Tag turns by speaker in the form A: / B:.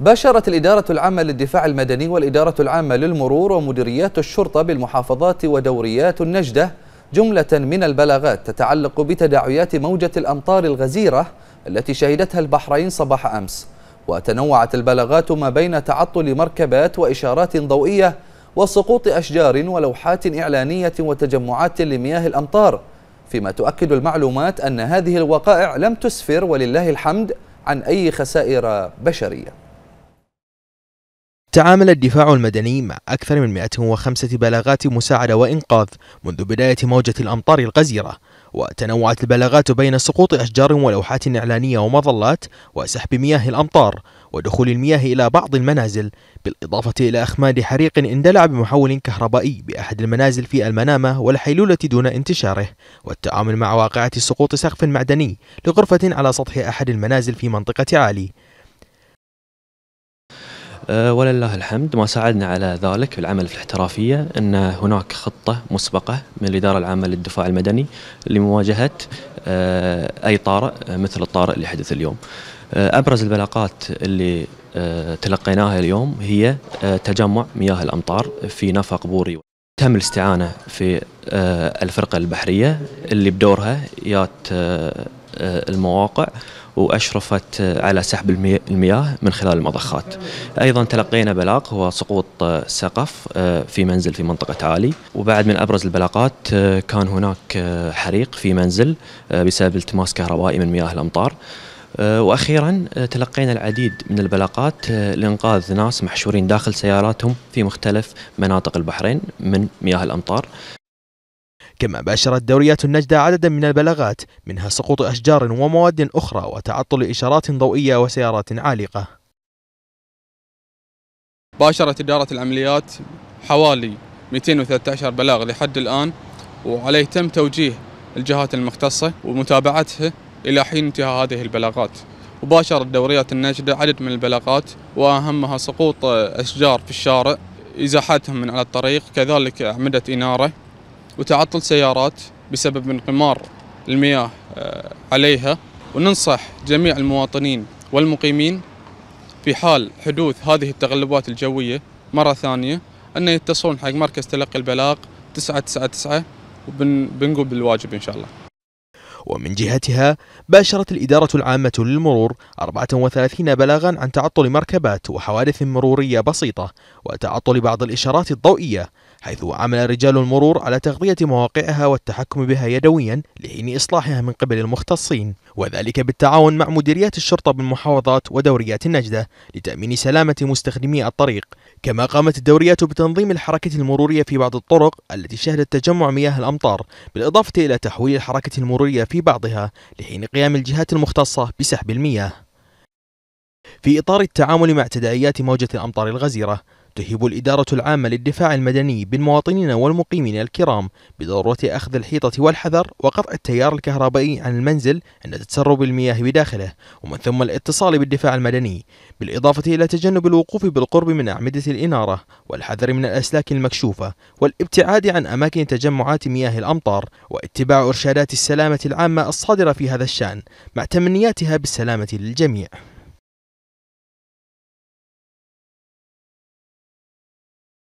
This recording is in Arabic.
A: باشرت الإدارة العامة للدفاع المدني والإدارة العامة للمرور ومديريات الشرطة بالمحافظات ودوريات النجدة جملة من البلاغات تتعلق بتداعيات موجة الأمطار الغزيرة التي شهدتها البحرين صباح أمس وتنوعت البلاغات ما بين تعطل مركبات وإشارات ضوئية وسقوط أشجار ولوحات إعلانية وتجمعات لمياه الأمطار فيما تؤكد المعلومات أن هذه الوقائع لم تسفر ولله الحمد عن أي خسائر
B: بشرية تعامل الدفاع المدني مع أكثر من 105 بلاغات مساعدة وإنقاذ منذ بداية موجة الأمطار الغزيرة وتنوعت البلاغات بين سقوط أشجار ولوحات إعلانية ومظلات وسحب مياه الأمطار ودخول المياه إلى بعض المنازل بالإضافة إلى أخماد حريق اندلع بمحول كهربائي بأحد المنازل في المنامة والحيلولة دون انتشاره والتعامل مع واقعة سقوط سقف معدني لغرفة على سطح أحد المنازل في منطقة عالي
C: آه، ولله الحمد ما ساعدنا على ذلك العمل في الاحترافية أن هناك خطة مسبقة من الإدارة العامة للدفاع المدني لمواجهة آه، أي طارئ آه، مثل الطارئ اللي حدث اليوم أبرز البلاقات اللي تلقيناها اليوم هي تجمع مياه الأمطار في نفق بوري تم الاستعانة في الفرقة البحرية اللي بدورها يات المواقع وأشرفت على سحب المياه من خلال المضخات أيضا تلقينا بلاغ هو سقوط سقف آه، في منزل في منطقة عالي وبعد من أبرز البلاقات آه، كان هناك آه، حريق في منزل بسبب التماس كهربائي من مياه الأمطار واخيرا تلقينا العديد من البلاقات لانقاذ ناس محشورين داخل سياراتهم في مختلف مناطق البحرين من مياه الامطار
B: كما باشرت دوريات النجدة عددا من البلاغات منها سقوط أشجار ومواد أخرى وتعطل إشارات ضوئية وسيارات عالقة
D: باشرت إدارة العمليات حوالي 213 بلاغ لحد الآن وعليه تم توجيه الجهات المختصة ومتابعتها إلى حين انتهاء هذه البلاغات وباشرت دوريات النجدة عدد من البلاغات وأهمها سقوط أشجار في الشارع إزاحتهم من على الطريق كذلك أعمدة إنارة وتعطل سيارات بسبب انقمار المياه آه، عليها وننصح جميع المواطنين والمقيمين في حال حدوث هذه التغلبات الجوية مرة ثانية أن يتصلون حق مركز تلقي البلاغ 999 وبنقوم بالواجب إن شاء الله
B: ومن جهتها باشرت الإدارة العامة للمرور 34 بلاغا عن تعطل مركبات وحوادث مرورية بسيطة وتعطل بعض الإشارات الضوئية حيث عمل رجال المرور على تغطية مواقعها والتحكم بها يدويا لحين إصلاحها من قبل المختصين وذلك بالتعاون مع مديريات الشرطة بالمحافظات ودوريات النجدة لتأمين سلامة مستخدمي الطريق كما قامت الدوريات بتنظيم الحركة المرورية في بعض الطرق التي شهدت تجمع مياه الأمطار بالإضافة إلى تحويل الحركة المرورية في في بعضها لحين قيام الجهات المختصة بسحب المياه في إطار التعامل مع تداعيات موجة الأمطار الغزيرة تهيب الإدارة العامة للدفاع المدني بالمواطنين والمقيمين الكرام بضرورة أخذ الحيطة والحذر وقطع التيار الكهربائي عن المنزل عند تسرب المياه بداخله ومن ثم الاتصال بالدفاع المدني بالإضافة إلى تجنب الوقوف بالقرب من أعمدة الإنارة والحذر من الأسلاك المكشوفة والابتعاد عن أماكن تجمعات مياه الأمطار واتباع إرشادات السلامة
C: العامة الصادرة في هذا الشأن مع تمنياتها بالسلامة للجميع